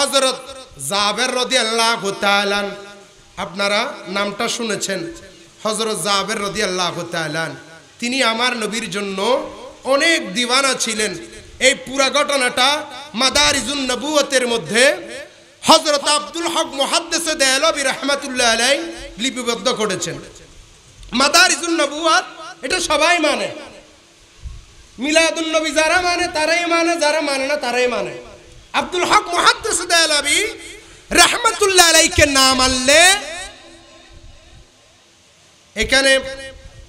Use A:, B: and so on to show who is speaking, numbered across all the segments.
A: হজরত জাবের রদি আল্লাহ তালান আপনারা নামটা শুনেছেন হজরত জাবের রদি আল্লাহ তালান তিনি আমার নবীর জন্য অনেক দিওয়ানা ছিলেন এই পুরা ঘটনাটা মাদারিজুন নবুয়তের মধ্যে হজরত আব্দুল হক মহাদ্দেসে দেয়ালবি রহমাতুল্লাহ আলাই লিপিবদ্ধ করেছেন মাদারিজুন নবুয়াত এটা সবাই মানে মিলাদুল নবী যারা মানে তারাই মানে যারা মানে না তারাই মানে আব্দুল হক মহাদ্দাবি রহমতুল্লাহ নাম আনলে এখানে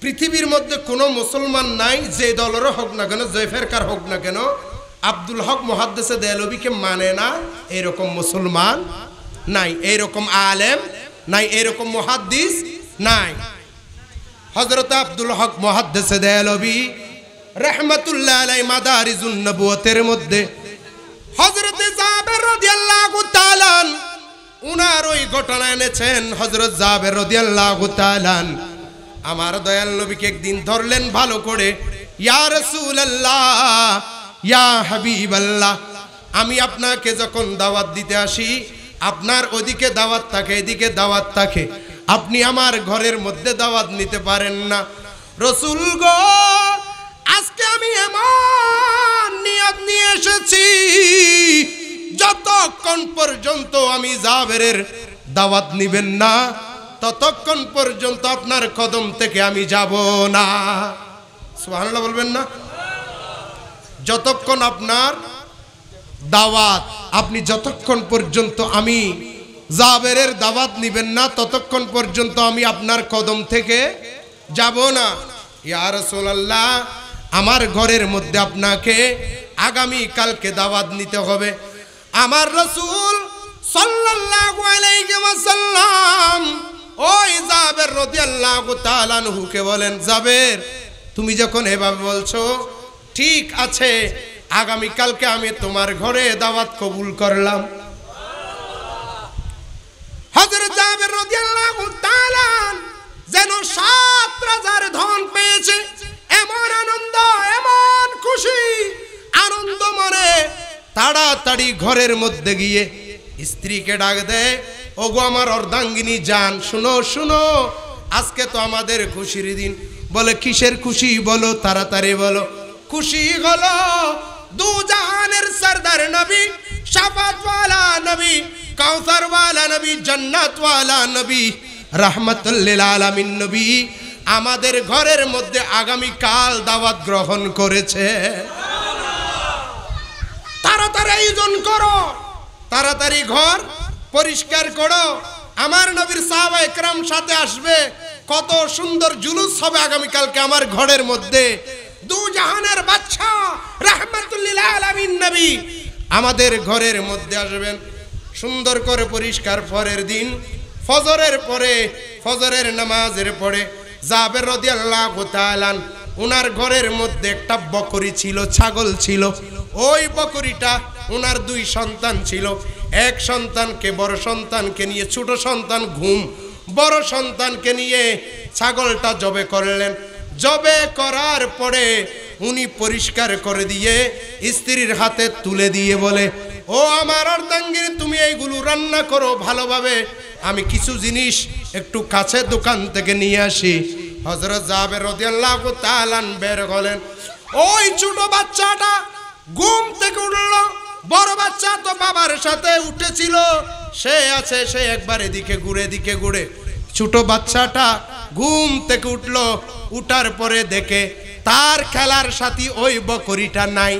A: পৃথিবীর মধ্যে কোনো মুসলমান নাই যে দলের হোক না কেন জয় ফেরকার হোক না কেন আব্দুল হক মহাদ্দেশে দেয়ালবিকে মানে না এরকম মুসলমান নাই এরকম আলেম নাই এরকম মহাদ্দিস নাই হজরত আব্দুল হক মহাদ্দেশে দেয়ালবি রহমতুল্লাহ আলাই মাদারিজুন্নবুয়তের মধ্যে হজরতে জাবের রাদিয়াল্লাহু তাআলা উনার ওই ঘটনা এনেছেন হজরত জাবের রাদিয়াল্লাহু তাআলা আমার দয়াল নবীকে একদিন ধরলেন ভালো করে ইয়া রাসূলুল্লাহ ইয়া হাবিবাল্লাহ আমি আপনাকে যখন দাওয়াত দিতে আসি আপনার ওদিকে দাওয়াত থাকে এদিকে দাওয়াত থাকে আপনি আমার ঘরের মধ্যে দাওয়াত নিতে পারেন না রসুল গো আজকে আমি এমন নিয়ত নিয়ে এসেছি যতক্ষণ পর্যন্ত আমি জাবেরের দাওয়াত নিবেন না ততক্ষণ পর্যন্ত আপনার কদম থেকে আমি যাব না সুবহানাল্লাহ বলবেন না যতক্ষণ আপনার দাওয়াত আপনি যতক্ষণ পর্যন্ত আমি জাবেরের দাওয়াত নিবেন না ততক্ষণ পর্যন্ত আমি আপনার কদম থেকে যাব না ইয়া রাসূলুল্লাহ আমার ঘরের মধ্যে আপনাকে আগামী কালকে দাওয়াত নিতে হবে আমার রসুল ওই জাবের বলেন তুমি যখন এভাবে বলছো ঠিক আছে আগামী কালকে আমি তোমার ঘরে দাওয়াত কবুল করলাম যেন সাত রাজার ধন পেয়েছে এমন আনন্দ এমন খুশি আনন্দ মনে তাড়াতাড়ি ঘরের মধ্যে গিয়ে স্ত্রীকে ডাক দেয় ওগো আমার অর্ধাঙ্গিনী যান শুনো শুনো আজকে তো আমাদের খুশির দিন বলে কিসের খুশি বলো তাড়াতাড়ি বলো খুশি হল দু জাহানের সরদার নবী শাফাতওয়ালা নবী কাউসারওয়ালা নবী জান্নাতওয়ালা নবী রহমতুল্লিল আলামিন নবী আমাদের ঘরের মধ্যে আগামী কাল দাওয়াত গ্রহণ করেছে তাড়াতাড়ি আয়োজন করো তাড়াতাড়ি ঘর পরিষ্কার করো আমার নবীর সাহাবা একরাম সাথে আসবে কত সুন্দর জুলুস হবে আগামীকালকে আমার ঘরের মধ্যে দু জাহানের বাচ্চা রহমতুল্লিল্লাহ আলমিন নবী আমাদের ঘরের মধ্যে আসবেন সুন্দর করে পরিষ্কার পরের দিন ফজরের পরে ফজরের নামাজের পরে জাবের রদিয়াল্লাহ তালান ওনার ঘরের মধ্যে একটা বকরি ছিল ছাগল ছিল ওই বকরিটা ওনার দুই সন্তান ছিল এক সন্তানকে বড় সন্তানকে নিয়ে ছোট সন্তান ঘুম বড় সন্তানকে নিয়ে ছাগলটা জবে করলেন জবে করার পরে উনি পরিষ্কার করে দিয়ে স্ত্রীর হাতে তুলে দিয়ে বলে ও আমার অর্ধাঙ্গিনী তুমি এইগুলো রান্না করো ভালোভাবে আমি কিছু জিনিস একটু কাছে দোকান থেকে নিয়ে আসি হজরত জাবের রদিয়াল্লাহ তালান বের হলেন ওই ছোট বাচ্চাটা ঘুম থেকে উঠলো বড় বাচ্চা তো বাবার সাথে উঠেছিল সে আছে সে একবার এদিকে ঘুরে এদিকে ঘুরে ছোট বাচ্চাটা ঘুম থেকে উঠলো উঠার পরে দেখে তার খেলার সাথী ওই বকরিটা নাই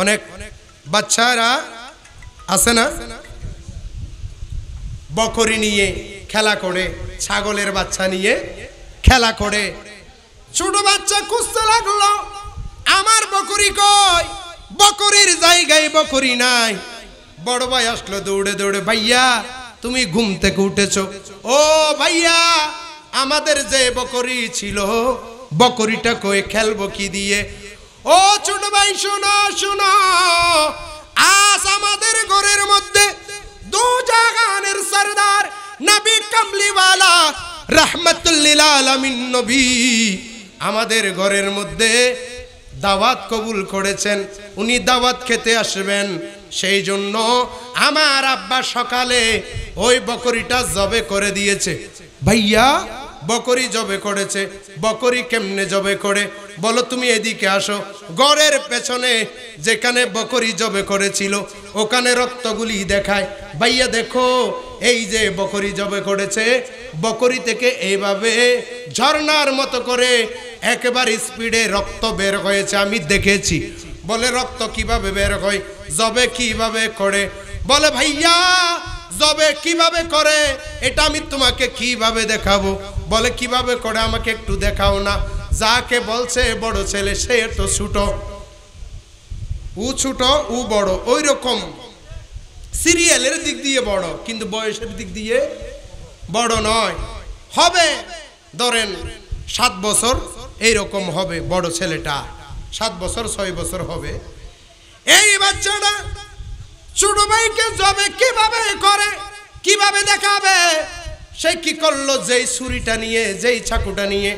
A: অনেক বাচ্চারা আছে না বকরি নিয়ে খেলা করে ছাগলের বাচ্চা নিয়ে খেলা করে ছোট বাচ্চা খুঁজতে লাগলো আমার বকরি কয় বকরির জায়গায় বকরি নাই বড় ভাই আসলো দৌড়ে দৌড়ে ভাইয়া তুমি ঘুম থেকে উঠেছো ও ভাইয়া আমাদের যে বকরি ছিল বকরিটা কয়ে খেলবো কি দিয়ে ও ছোট ভাই শোনো শোনো আজ আমাদের ঘরের মধ্যে সরদার কামলিওয়ালা আমাদের ঘরের মধ্যে দাওয়াত কবুল করেছেন উনি দাওয়াত খেতে আসবেন সেই জন্য আমার আব্বা সকালে ওই বকরিটা জবে করে দিয়েছে ভাইয়া বকরি জবে করেছে বকরি কেমনে জবে করে বলো তুমি এদিকে আসো গড়ের পেছনে যেখানে বকরি জবে করেছিল ওখানে রক্তগুলি দেখায় ভাইয়া দেখো এই যে বকরি জবে করেছে বকরি থেকে এইভাবে ঝর্নার মতো করে একেবারে স্পিডে রক্ত বের হয়েছে আমি দেখেছি বলে রক্ত কিভাবে বের হয় জবে কিভাবে করে বলে ভাইয়া জবে কিভাবে করে এটা আমি তোমাকে কিভাবে দেখাবো বলে কিভাবে করে আমাকে একটু দেখাও না যাকে বলছে বড় ছেলে সে তো ছোট উ ছুট উ বড় ওই রকম সিরিয়ালের দিক দিয়ে বড় কিন্তু বয়সের দিক দিয়ে বড় নয় হবে ধরেন সাত বছর এইরকম হবে বড় ছেলেটা সাত বছর ছয় বছর হবে এই বাচ্চাটা ছোট ভাইকে জবে কিভাবে করে কিভাবে দেখাবে সে কি করলো যেই ছুরিটা নিয়ে যেই ছাকুটা নিয়ে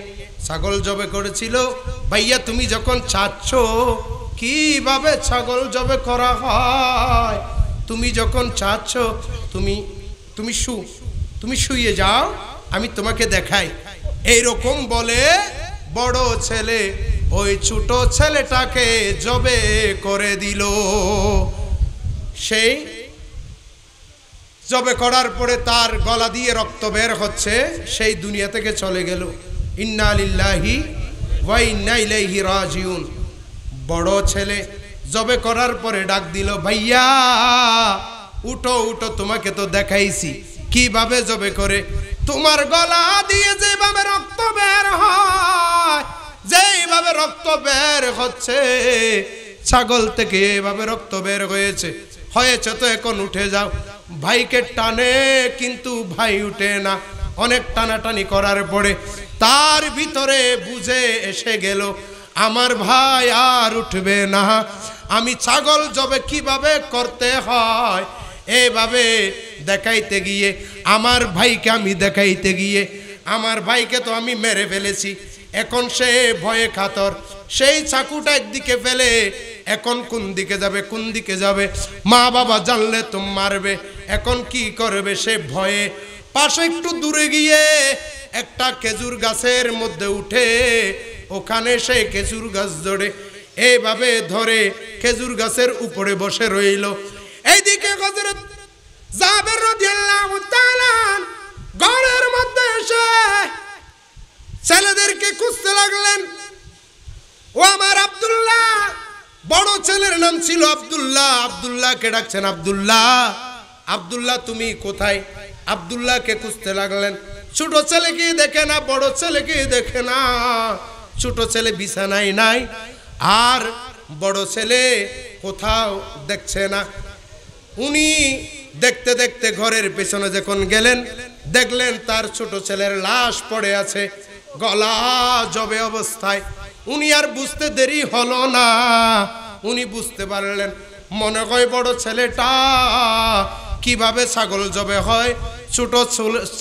A: ছাগল জবে করেছিল ভাইয়া তুমি যখন চাচ্ছ কিভাবে ছাগল জবে করা হয় তুমি যখন চাচ্ছ তুমি তুমি শু তুমি শুয়ে যাও আমি তোমাকে দেখাই এই রকম বলে বড় ছেলে ওই ছোট ছেলেটাকে জবে করে দিল সেই জবে করার পরে তার গলা দিয়ে রক্ত বের হচ্ছে সেই দুনিয়া থেকে চলে গেল ইন্না রাজিউন বড় ছেলে জবে করার পরে ডাক দিল ভাইয়া উঠো উঠো তোমাকে তো দেখাইছি কিভাবে জবে করে তোমার গলা দিয়ে যেভাবে রক্ত বের হয় যেইভাবে রক্ত বের হচ্ছে ছাগল থেকে এভাবে রক্ত বের হয়েছে হয়েছে তো এখন উঠে যাও ভাইকে টানে কিন্তু ভাই উঠে না অনেক টানাটানি করার পরে তার ভিতরে বুঝে এসে গেল আমার ভাই আর উঠবে না আমি ছাগল জবে কিভাবে করতে হয় এভাবে দেখাইতে গিয়ে আমার ভাইকে আমি দেখাইতে গিয়ে আমার ভাইকে তো আমি মেরে ফেলেছি এখন সে ভয়ে খাতর সেই চাকুটা একদিকে ফেলে এখন কোন দিকে যাবে কোন দিকে যাবে মা বাবা জানলে তো মারবে এখন কি করবে সে ভয়ে পাশে একটু দূরে গিয়ে একটা খেজুর গাছের মধ্যে উঠে ওখানে সে খেজুর গাছ ধরে এইভাবে ধরে খেজুর গাছের উপরে বসে রইল এইদিকে ঘরের মধ্যে এসে ছেলেদেরকে খুঁজতে লাগলেন ও আমার আবদুল্লাহ বড় ছেলের নাম ছিল আবদুল্লাহ আবদুল্লাহকে ডাকছেন আবদুল্লাহ আবদুল্লাহ তুমি কোথায় আবদুল্লাহকে খুঁজতে লাগলেন ছোট ছেলে কি দেখে না বড় ছেলে কি দেখে না ছোট ছেলে বিছানায় নাই আর বড় ছেলে কোথাও দেখছে না উনি দেখতে দেখতে ঘরের পেছনে যখন গেলেন দেখলেন তার ছোট ছেলের লাশ পড়ে আছে গলা জবে অবস্থায় উনি আর বুঝতে দেরি হলো না উনি বুঝতে পারলেন মনে হয় বড় ছেলেটা কিভাবে ছাগল জবে হয় ছোট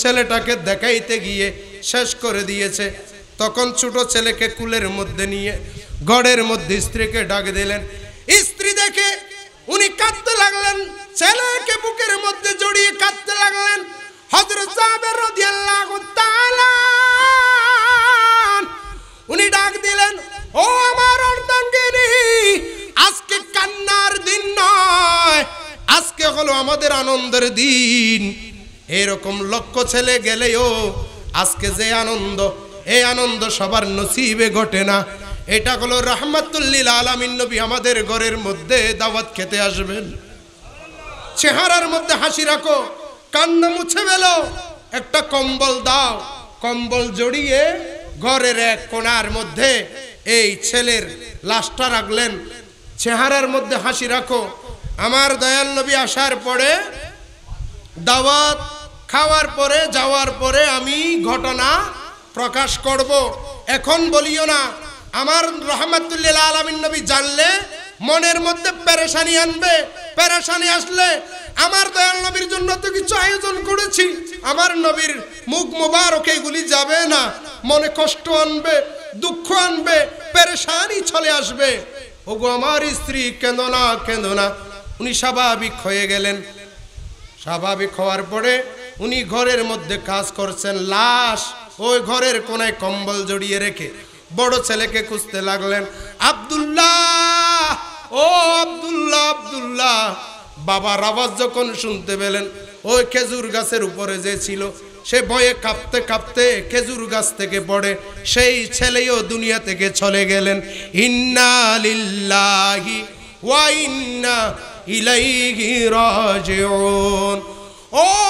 A: ছেলেটাকে দেখাইতে গিয়ে শেষ করে দিয়েছে তখন ছোট ছেলেকে কুলের মধ্যে নিয়ে ঘরের মধ্যে স্ত্রীকে ডাক দিলেন স্ত্রী দেখে উনি কাঁদতে লাগলেন ছেলেকে বুকের মধ্যে জড়িয়ে কাঁদতে লাগলেন হজরত জাবের রাদিয়াল্লাহু উনি ডাক দিলেন আজকে কান্নার দিন নয় আজকে হলো আমাদের আনন্দের দিন এরকম লক্ষ ছেলে গেলেও আজকে যে আনন্দ এই আনন্দ সবার নসিবে ঘটে না এটা হলো রাহমাতুল্লিল আলামিন নবী আমাদের ঘরের মধ্যে দাওয়াত খেতে আসবেন চেহারার মধ্যে হাসি রাখো কান্না মুছে গেল একটা কম্বল দাও কম্বল জড়িয়ে ঘরের এক কোনার মধ্যে এই ছেলের লাশটা রাখলেন চেহারার মধ্যে হাসি রাখো আমার দয়াল নবী আসার পরে দাওয়াত খাওয়ার পরে যাওয়ার পরে আমি ঘটনা প্রকাশ করব এখন বলিও না আমার রহমাতুল্লিল আলমিন নবী জানলে মনের মধ্যে পেরেশানি আনবে প্যারেশানি আসলে আমার দয়াল নবীর জন্য তো কিছু আয়োজন করেছি আমার নবীর মুখ মোবারক এইগুলি যাবে না মনে কষ্ট আনবে দুঃখ আনবে পেরেশানি চলে আসবে ওগো আমার স্ত্রী কেঁদো না না উনি স্বাভাবিক হয়ে গেলেন স্বাভাবিক হওয়ার পরে উনি ঘরের মধ্যে কাজ করছেন লাশ ওই ঘরের কোনায় কম্বল জড়িয়ে রেখে বড় ছেলেকে খুঁজতে লাগলেন আবদুল্লাহ বাবার আওয়াজ যখন শুনতে পেলেন ওই খেজুর গাছের উপরে যে ছিল সে ভয়ে কাঁপতে কাঁপতে খেজুর গাছ থেকে পড়ে সেই ছেলেও দুনিয়া থেকে চলে গেলেন ইন্নালিল্লাহি ওয়া ইন্না ইলাইহি রাজিউন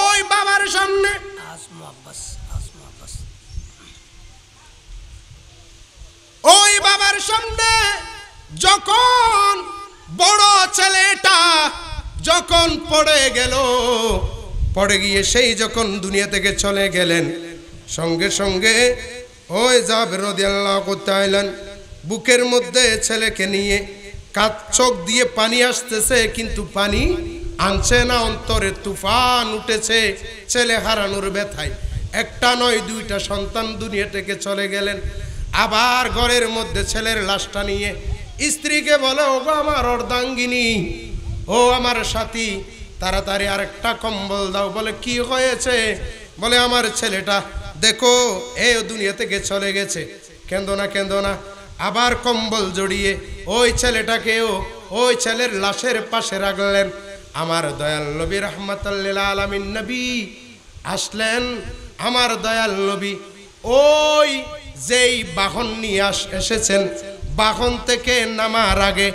A: ওই বাবার সামনে ওই বাবার সামনে যখন বড় ছেলেটা যখন পড়ে গেল পড়ে গিয়ে সেই যখন দুনিয়া থেকে চলে গেলেন সঙ্গে সঙ্গে ওই জাবের রদিয়াল্লাহ করতে আইলেন বুকের মধ্যে ছেলেকে নিয়ে কাত চোখ দিয়ে পানি আসতেছে কিন্তু পানি আনছে না অন্তরে তুফান উঠেছে ছেলে হারানোর ব্যথায় একটা নয় দুইটা সন্তান দুনিয়া থেকে চলে গেলেন আবার ঘরের মধ্যে ছেলের লাশটা নিয়ে স্ত্রীকে বলো আমার অর্ধাঙ্গিনী ও আমার সাথী তাড়াতাড়ি আরেকটা কম্বল দাও বলে কি হয়েছে বলে আমার ছেলেটা দেখো এ দুনিয়া থেকে চলে গেছে কেন্দো না কেন্দো না আবার কম্বল জড়িয়ে ওই ছেলেটাকেও ওই ছেলের লাশের পাশে রাখলেন আমার দয়াল নবী রহমতাল্লিল আলমিন নবী আসলেন আমার দয়াল নবী ওই যেই বাহন নিয়ে এসেছেন বাহন থেকে নামার আগে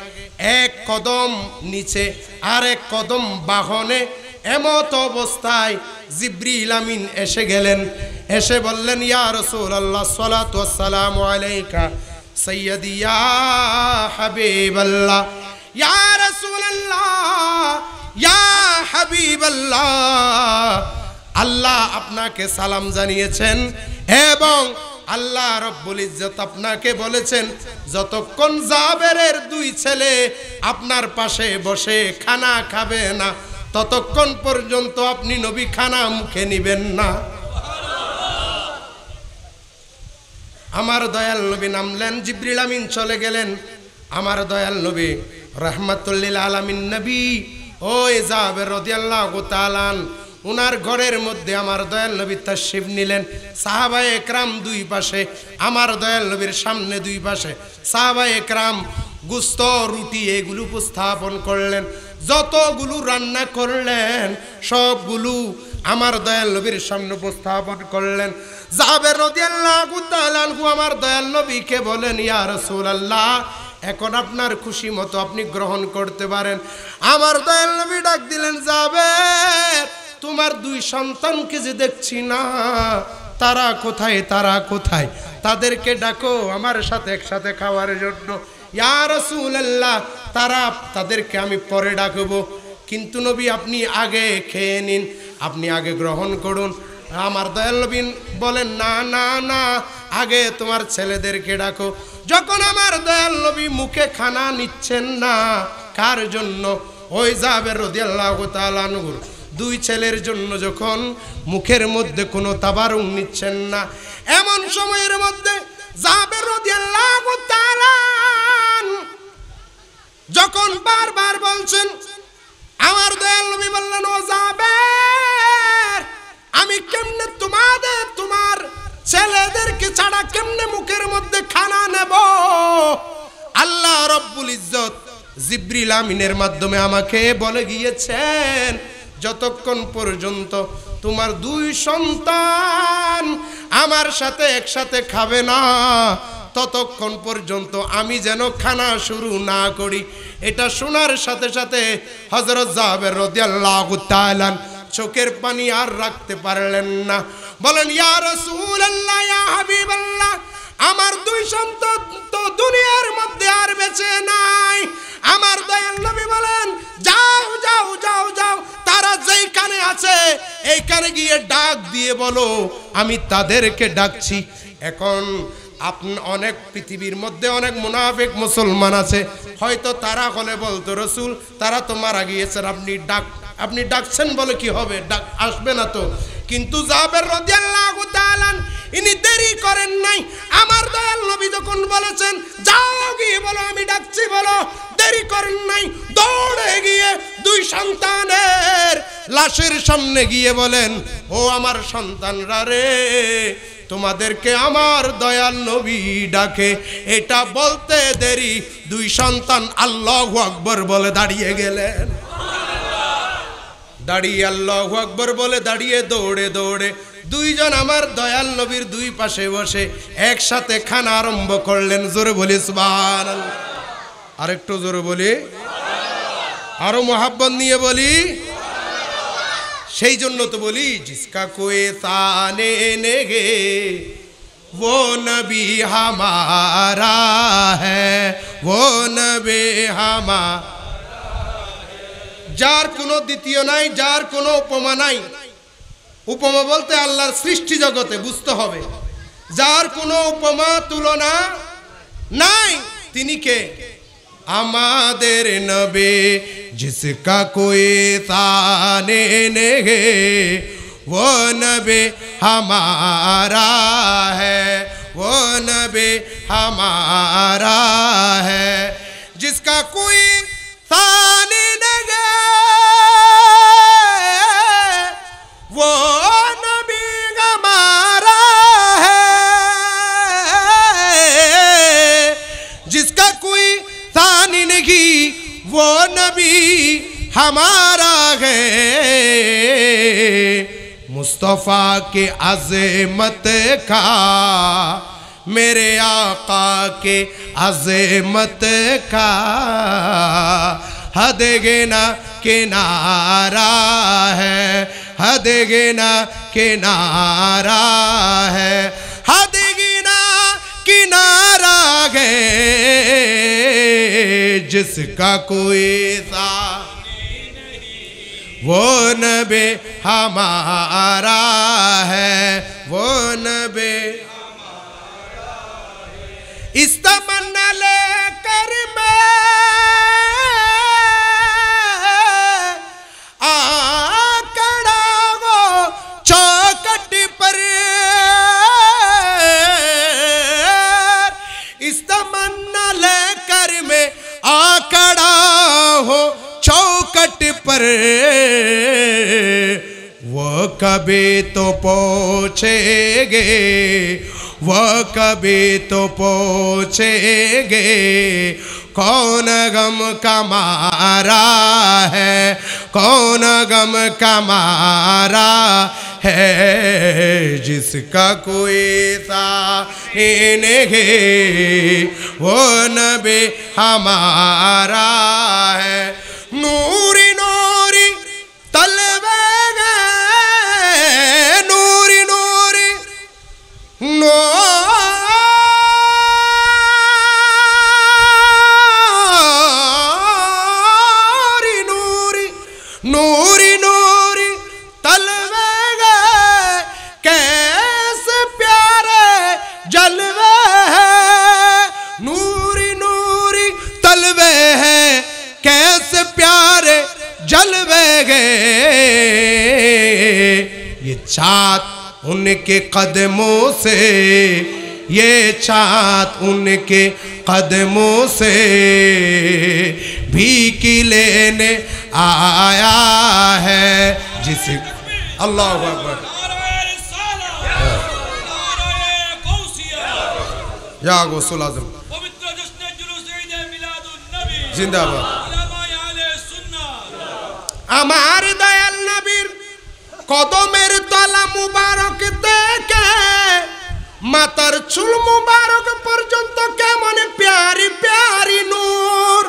A: এক কদম নিচে আর এক কদম বাহনে এমত অবস্থায় জিব্রিল আমিন এসে গেলেন এসে বললেন ইয়া রসুল আল্লাহ সালাতাম আলাইকা সৈয়দিয়া হাবিবাল্লাহ ইয়া রসুল আল্লাহ ইয়া আল্লাহ আপনাকে সালাম জানিয়েছেন এবং আল্লাহ রব্বুল ইজ্জত আপনাকে বলেছেন যতক্ষণ জাবেরের দুই ছেলে আপনার পাশে বসে খানা খাবে না ততক্ষণ পর্যন্ত আপনি নবী খানা মুখে নিবেন না আমার দয়াল নবী নামলেন জিব্রিল আমিন চলে গেলেন আমার দয়াল নবী রহমাতুল্লিল আলামিন নবী ও এজাবের রদিয়াল্লাহ তালান ওনার ঘরের মধ্যে আমার দয়াল তার শিব নিলেন সাহাবা একরাম দুই পাশে আমার দয়াল নবীর সামনে দুই পাশে সাহাবা একরাম গুস্ত রুটি এগুলো উপস্থাপন করলেন যতগুলো রান্না করলেন সবগুলো আমার দয়াল নবীর সামনে উপস্থাপন করলেন যাবে রদিয়াল্লাহু আমার দয়াল নবীকে বলেন ইয়া আল্লাহ এখন আপনার খুশি মতো আপনি গ্রহণ করতে পারেন আমার দয়াল নবী ডাক দিলেন যাবে তোমার দুই সন্তানকে যে দেখছি না তারা কোথায় তারা কোথায় তাদেরকে ডাকো আমার সাথে একসাথে খাওয়ার জন্য ইয়া রসুল্লাহ তারা তাদেরকে আমি পরে ডাকবো কিন্তু নবী আপনি আগে খেয়ে নিন আপনি আগে গ্রহণ করুন আমার দয়াল বলেন না না না আগে তোমার ছেলেদেরকে ডাকো যখন আমার দয়াল নবী মুখে খানা নিচ্ছেন না কার জন্য ওই যাবে রদিয়াল্লাহ তালানুর দুই ছেলের জন্য যখন মুখের মধ্যে কোনো তাবারুং নিচ্ছেন না এমন সময়ের মধ্যে জাবের রাদিয়াল্লাহু তাআলা যখন বারবার বলছেন আমার দয়াল বললেন ও যাবে আমি কেমনে তোমাদের তোমার ছেলেদেরকে ছাড়া কেমনে মুখের মধ্যে খানা নেব আল্লাহ রব্বুল ইজ্জত জিব্রিল আমিনের মাধ্যমে আমাকে বলে গিয়েছেন যতক্ষণ পর্যন্ত তোমার দুই সন্তান আমার সাথে একসাথে খাবে না ততক্ষণ পর্যন্ত আমি যেন খানা শুরু না করি এটা শোনার সাথে সাথে হজরত জাহাবের রদিয়াল্লাহ তালান চোখের পানি আর রাখতে পারলেন না বলেন ইয়ার রসুল আল্লাহ আমার দুই সন্তান তো দুনিয়ার মধ্যে আর বেঁচে নাই আমার দয়াল নবী বলেন যাও যাও যাও যাও তারা যেই কানে আছে এই কানে গিয়ে ডাক দিয়ে বলো আমি তাদেরকে ডাকছি এখন আপনি অনেক পৃথিবীর মধ্যে অনেক মুনাফিক মুসলমান আছে হয়তো তারা হলে বলতো রসুল তারা তো মারা গিয়েছেন আপনি ডাক আপনি ডাকছেন বলে কি হবে ডাক আসবে না তো কিন্তু জাবের রাদিয়াল্লাহু তাআলা ইনি করেন নাই আমার দয়াল নবী যখন বলেছেন যাও গিয়ে বলো আমি ডাকছি বলো দেরি করেন নাই দৌড়ে গিয়ে দুই সন্তানের লাশের সামনে গিয়ে বলেন ও আমার সন্তানরা রে তোমাদেরকে আমার দয়াল নবী ডাকে এটা বলতে দেরি দুই সন্তান আল্লাহ আকবর বলে দাঁড়িয়ে গেলেন দাঁড়িয়ে আল্লাহ আকবর বলে দাঁড়িয়ে দৌড়ে দৌড়ে দুইজন আমার দয়াল নবীর দুই পাশে বসে একসাথে খানা আরম্ভ করলেন জোরে বলি সুবান একটু জোরে বলি আরো মোহাব্বত নিয়ে বলি সেই জন্য তো বলি জিসকা কোয়ে তানে নেগে ও নবি হামারা है वो नबी যার কোনো দ্বিতীয় নাই যার কোনো উপমা নাই উপমা বলতে আল্লাহর সৃষ্টি জগতে বুঝতে হবে যার কোনো উপমা তুলনা নাই তিনি কে আমাদের নবে जिसका कोई ताने नहीं वो नबे हमारा है वो नबे हमारा है जिसका कोई ताने ہمارا ہے مصطفیٰ کے عظمت کا میرے آقا کے عظمت کا حد گنا کنارہ ہے حد گنا کنارہ ہے حد گنا کنارہ ہے جس کا کوئی ذات وہ نبی ہمارا ہے وہ نبی اس تمنا لے کر میں پر وہ کبھی تو پوچھے گے وہ کبھی تو پوچھے گے کون غم کا مارا ہے کون غم کمارا ہے جس کا کوئی سا نہیں ہے وہ نبی ہمارا ہے یہ چاہت ان کے قدموں سے یہ چاہت ان کے قدموں سے بھی کی لینے آیا ہے جسے اللہ اکبر یا گو عظم زندہ باد কদমের তলা মুবারক দেখে মাতার চুল মুবারক পর্যন্ত কেমন প্যারি প্যারি নূর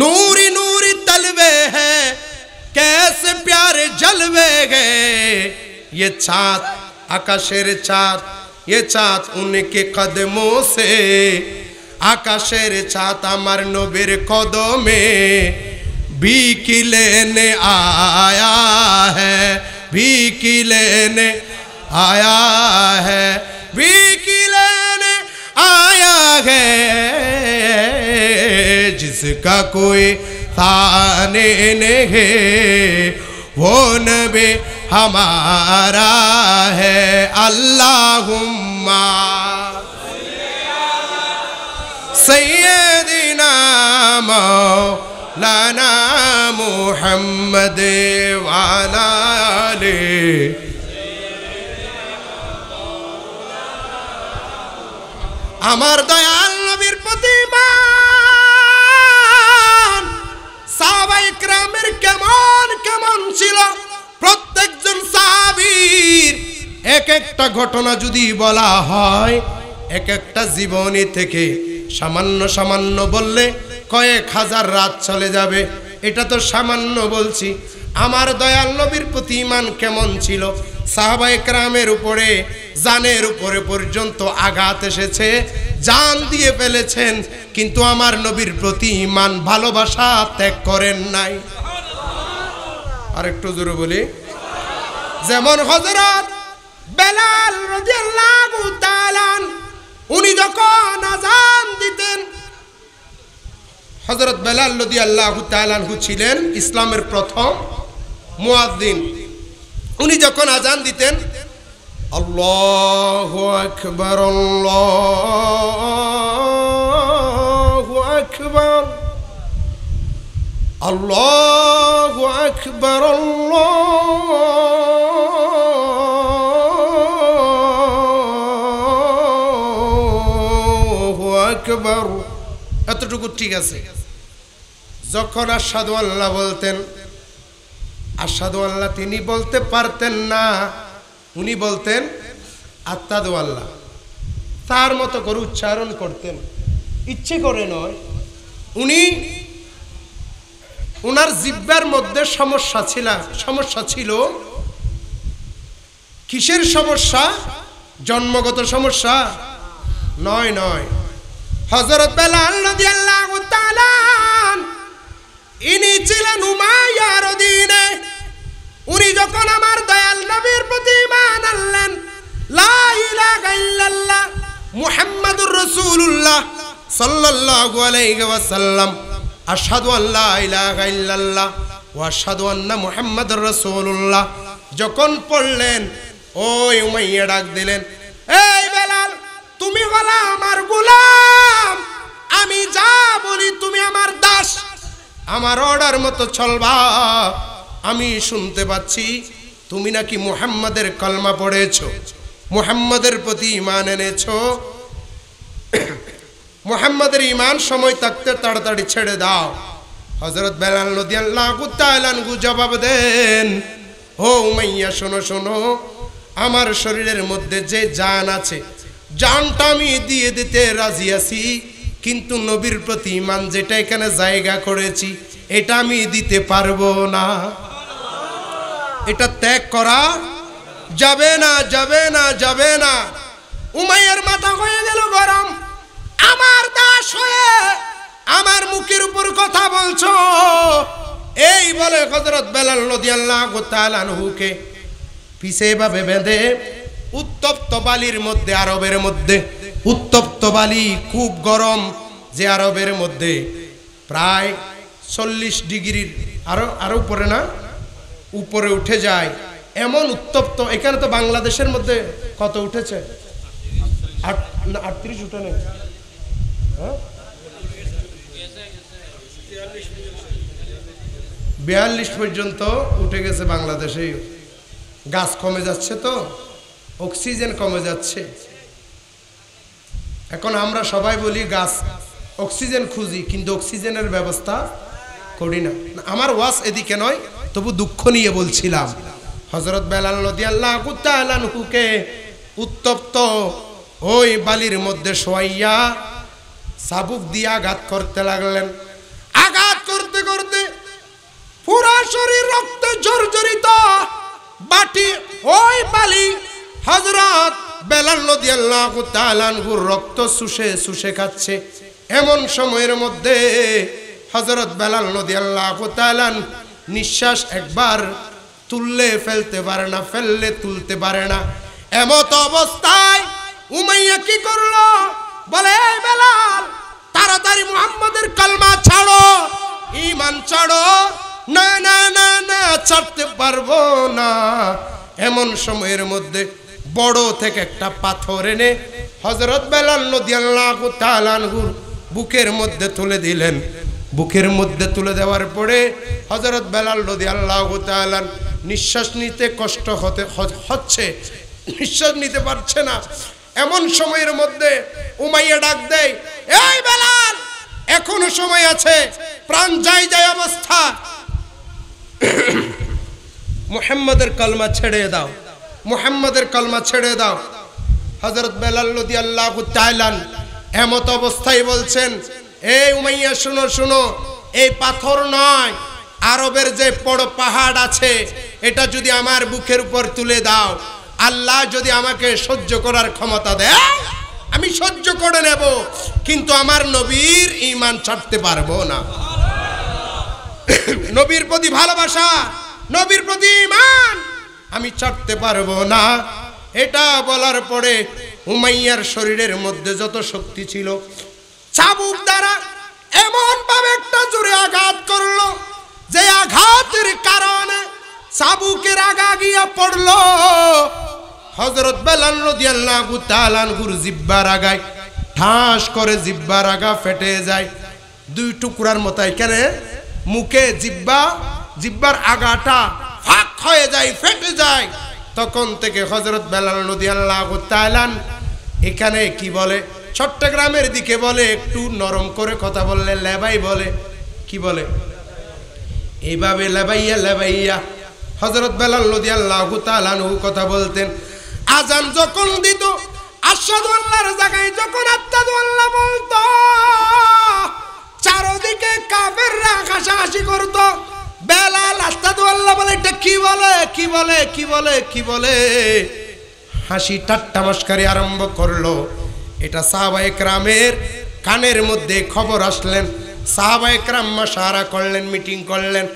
A: নূরি নূরি তলবে है कैसे प्यारे जलवे गए ये चाँद আকাশের চাঁদ এ চাঁদ উনকে কদমো সে আকাশের চাঁদ আমার নবীর কদমে বিকিলেন আয়া হ্যাঁ لینے آیا ہے کی لینے آیا ہے جس کا کوئی تانے نہیں وہ نبی ہمارا ہے اللہم سیدنا مولانا محمد والا আমার দয়াল নবীর প্রতিমা সাহাবাই ক্রামের কেমন কেমন ছিল প্রত্যেকজন সাহাবীর এক একটা ঘটনা যদি বলা হয় এক একটা জীবনী থেকে সামান্য সামান্য বললে কয়েক হাজার রাত চলে যাবে এটা তো সামান্য বলছি আমার দয়াল নবীর প্রতিমান কেমন ছিল সাহাবাই ক্রামের উপরে জানের উপরে পর্যন্ত আঘাত এসেছে জান দিয়ে ফেলেছেন কিন্তু আমার নবীর প্রতি ইমান ভালোবাসা ত্যাগ করেন নাই আরেকটু জোরে বলি যেমন হজরত বেলাল রাদিয়াল্লাহু তাআলা উনি যখন আজান দিতেন হজরত বেলাল রাদিয়াল্লাহু তাআলা ছিলেন ইসলামের প্রথম মুয়াজ্জিন উনি যখন আজান দিতেন الله أكبر الله أكبر الله أكبر الله أكبر এতটুকু ঠিক আছে যখন আসাদু আল্লাহ বলতেন আসাদু আল্লাহ তিনি বলতে পারতেন না উনি বলতেন আত্মাদু আল্লাহ তার মতো করে উচ্চারণ করতেন ইচ্ছে করে নয় উনি ওনার জিব্বার মধ্যে সমস্যা ছিল সমস্যা ছিল কিসের সমস্যা জন্মগত সমস্যা নয় নয় হজরত ইনি ছিলেন উমাইয়ার দিনে উনি যখন আমার দয়াল নবীর প্রতি ইমান আনলেন লা ইলাহা ইল্লাল্লাহ মুহাম্মাদুর রাসূলুল্লাহ সাল্লাল্লাহু আলাইহি ওয়াসাল্লাম আশহাদু লা ইলাহা ইল্লাল্লাহ ওয়া আশহাদু আন্না মুহাম্মাদুর রাসূলুল্লাহ যখন পড়লেন ওই উমাইয়া ডাক দিলেন এই বেলাল তুমি হলো আমার গোলাম আমি যা বলি তুমি আমার দাস আমার অর্ডার মতো চলবা আমি শুনতে পাচ্ছি তুমি নাকি মুহাম্মাদের কলমা পড়েছ মুহাম্মাদের প্রতি ইমান এনেছ মুহাম্মাদের ইমান সময় থাকতে তাড়াতাড়ি ছেড়ে দাও হজরত বেলাল নদিয়াল্লাহু জবাব দেন ও উমাইয়া শোনো শোনো আমার শরীরের মধ্যে যে জান আছে জানটা আমি দিয়ে দিতে রাজি আছি কিন্তু নবীর প্রতি ইমান যেটা এখানে জায়গা করেছি এটা আমি দিতে পারবো না এটা ত্যাগ করা যাবে না যাবে না যাবে না উমাইয়ের মাথা হয়ে গেল গরম আমার দাস হয়ে আমার মুখের উপর কথা বলছো এই বলে হজরত বেলাল নদী আল্লাহ গোতালহুকে পিছে ভাবে বেঁধে উত্তপ্ত বালির মধ্যে আরবের মধ্যে উত্তপ্ত বালি খুব গরম যে আরবের মধ্যে প্রায় চল্লিশ ডিগ্রির আরো আরো উপরে না উপরে উঠে যায় এমন উত্তপ্ত এখানে তো বাংলাদেশের মধ্যে কত উঠেছে আটত্রিশ উঠে নেই হ্যাঁ? বিয়াল্লিশ পর্যন্ত উঠে গেছে বাংলাদেশেই গাছ কমে যাচ্ছে তো অক্সিজেন কমে যাচ্ছে এখন আমরা সবাই বলি গাছ অক্সিজেন খুঁজি কিন্তু অক্সিজেনের ব্যবস্থা করি না আমার ওয়াশ এদিকে নয় তবু দুঃখ নিয়ে বলছিলাম হজরত বেলাল উত্তপ্ত ওই বালির মধ্যে শোয়াইয়া সাবুক দিয়ে আঘাত করতে লাগলেন আঘাত করতে করতে পুরা শরীর রক্তে জর্জরিত বাটি ওই বালি হজরত রক্ত শুষে শুষে খাচ্ছে এমন সময়ের মধ্যে হজরত বেলাল নদী আল্লাহ নিঃশ্বাস একবার তুললে ফেলতে পারে না ফেললে তুলতে পারে না এমত অবস্থায় উমাইয়া কি করলো বলে বেলাল তাড়াতাড়ি মুহাম্মদের কালমা ছাড়ো ইমান ছাড়ো না না না না ছাড়তে পারবো না এমন সময়ের মধ্যে বড় থেকে একটা পাথর এনে হজরত বেলাল নদিয়াল্লাহ তালানহুর বুকের মধ্যে তুলে দিলেন বুকের মধ্যে তুলে দেওয়ার পরে হজরত বেলাল রদি আল্লাহ তালান নিঃশ্বাস নিতে কষ্ট হতে হচ্ছে নিঃশ্বাস নিতে পারছে না এমন সময়ের মধ্যে উমাইয়া ডাক দেয় এই বেলাল এখনো সময় আছে প্রাণ যাই যায় অবস্থা মোহাম্মদের কলমা ছেড়ে দাও মোহাম্মদের কলমা ছেড়ে দাও হজরত বেলাল রদি আল্লাহ তালান এমত অবস্থায় বলছেন এই উমাইয়া শুনো শুনো এই পাথর নয় আরবের যে বড় পাহাড় আছে এটা যদি আমার বুকের উপর তুলে দাও আল্লাহ যদি আমাকে সহ্য করার ক্ষমতা দেয় আমি সহ্য করে নেব কিন্তু আমার নবীর ইমান ছাড়তে পারবো না নবীর প্রতি ভালোবাসা নবীর প্রতি ইমান আমি ছাড়তে পারবো না এটা বলার পরে উমাইয়ার শরীরের মধ্যে যত শক্তি ছিল চাবুক দ্বারা এমনভাবে একটা জোরে আঘাত করলো যে আঘাতের কারণে চাবুকের আগা গিয়া পড়ল হজরত বেলাল রদিয়াল্লাহু তালানহুর জিব্বার আগায় ঠাস করে জিব্বার আগা ফেটে যায় দুই টুকরার মতো এখানে মুখে জিব্বা জিব্বার আগাটা ফাঁক হয়ে যায় ফেটে যায় তখন থেকে হজরত বেলাল নদী আল্লাহ তাইলান এখানে কি বলে চট্টগ্রামের দিকে বলে একটু নরম করে কথা বললে লেবাই বলে কি বলে এইভাবে লেবাইয়া লেবাইয়া হজরত বেলাল লদি আল্লাহ তালানহু কথা বলতেন আজান যখন দিত আসাদু আল্লাহর জায়গায় যখন আত্মাদু আল্লাহ বলত চারদিকে কাফেররা হাসাহাসি করত বেলাল আত্মাদু বলে এটা কি বলে কি বলে কি বলে কি বলে হাসি ঠাট্টা মস্কারি আরম্ভ করলো এটা সাহাবায়ক ক্রামের কানের মধ্যে খবর আসলেন সাহাবায়ক ক্রাম সারা করলেন মিটিং করলেন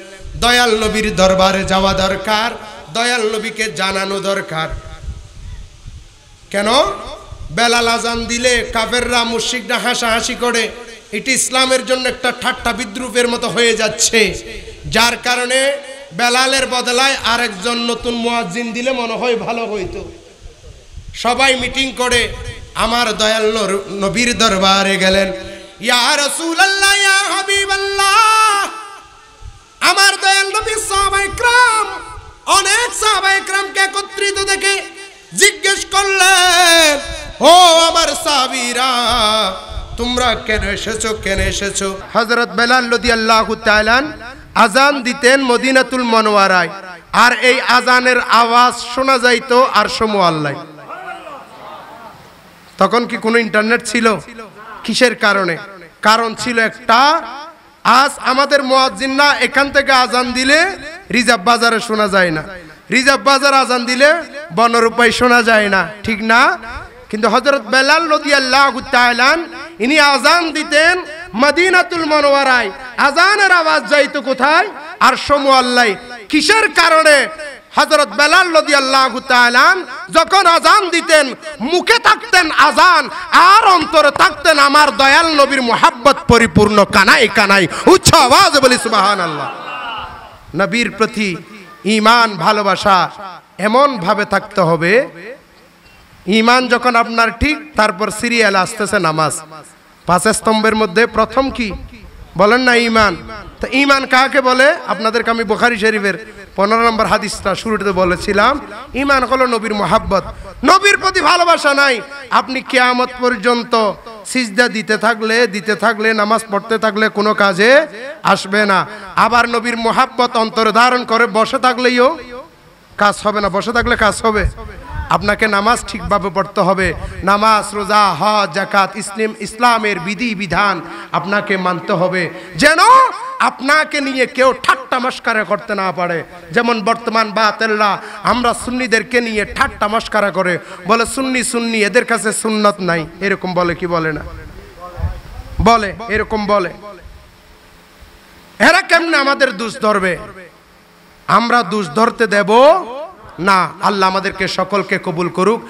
A: দয়াল নবীর দরবারে যাওয়া দরকার দয়াল নবীকে জানানো দরকার কেন বেলাল আজান দিলে কাফেররা মুশিকরা হাসাহাসি করে এটি ইসলামের জন্য একটা ঠাট্টা বিদ্রুপের মতো হয়ে যাচ্ছে যার কারণে বেলালের বদলায় আরেকজন নতুন মোয়াজিন দিলে মনে হয় ভালো হইতো সবাই মিটিং করে আমার দয়াল নবীর দরবারে গেলেন ইয়া রাসূলুল্লাহ ইয়া হাবিবাল্লাহ আমার দয়াল নবী সাহাবায়ে অনেক সাবাইক্রামকে একত্রিত দেখে জিজ্ঞেস করলেন ও আমার সাবিরা তোমরা কেন এসেছো কেন এসেছো হযরত বেলাল রাদিয়াল্লাহু তাআলা আজান দিতেন মদিনাতুল মনোয়ারায় আর এই আজানের আওয়াজ শোনা যাইতো আর সমু আল্লাহ তখন কি কোনো ইন্টারনেট ছিল কিসের কারণে কারণ ছিল একটা আজ আমাদের মোয়াজিনরা এখান থেকে আজান দিলে রিজার্ভ বাজারে শোনা যায় না রিজার্ভ বাজার আজান দিলে বনরূপায় শোনা যায় না ঠিক না কিন্তু হজরত বেলাল নদী আল্লাহ ইনি আজান দিতেন মদিনাতুল মনোয়ারায় আজানের আওয়াজ যাইতো কোথায় আর সমু আল্লাহ কিসের কারণে হজরত বেলাল যখন আজান দিতেন মুখে থাকতেন আজান আর অন্তরে থাকতেন আমার দয়াল নবীর মোহাব্বত পরিপূর্ণ কানাই কানাই উচ্চ আওয়াজ বলি সুবাহান আল্লাহ নবীর প্রতি ইমান ভালোবাসা এমনভাবে থাকতে হবে ইমান যখন আপনার ঠিক তারপর সিরিয়াল আসতেছে নামাজ পাঁচ স্তম্ভের মধ্যে প্রথম কি বলেন না ইমান তো ইমান কাকে বলে আপনাদেরকে আমি বোখারি শরীফের পনেরো নম্বর হাদিসটা শুরুতে বলেছিলাম ইমান হলো নবীর মোহাব্বত নবীর প্রতি ভালোবাসা নাই আপনি কেয়ামত পর্যন্ত সিজদা দিতে থাকলে দিতে থাকলে নামাজ পড়তে থাকলে কোনো কাজে আসবে না আবার নবীর মোহাব্বত অন্তরে ধারণ করে বসে থাকলেও কাজ হবে না বসে থাকলে কাজ হবে আপনাকে নামাজ ঠিকভাবে পড়তে হবে নামাজ রোজা হজ জাকাত ইসলিম ইসলামের বিধি বিধান আপনাকে মানতে হবে যেন আপনাকে নিয়ে কেউ ঠাট্টা মস্কারা করতে না পারে যেমন বর্তমান বাতেল্লা আমরা সুন্নিদেরকে নিয়ে ঠাট্টা মস্কারা করে বলে সুন্নি সুন্নি এদের কাছে সুন্নত নাই এরকম বলে কি বলে না বলে এরকম বলে এরা কেমনে আমাদের দুষ ধরবে আমরা দুষ ধরতে দেব না আল্লাহ আমাদেরকে সকলকে কবুল করুক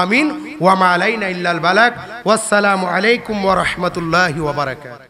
A: আমিন ওয়ামা আলাইনা ইল্লাল বালাক ওয়াসসালামু আলাইকুম ওয়া রাহমাতুল্লাহি ওয়া বারাকাতুহু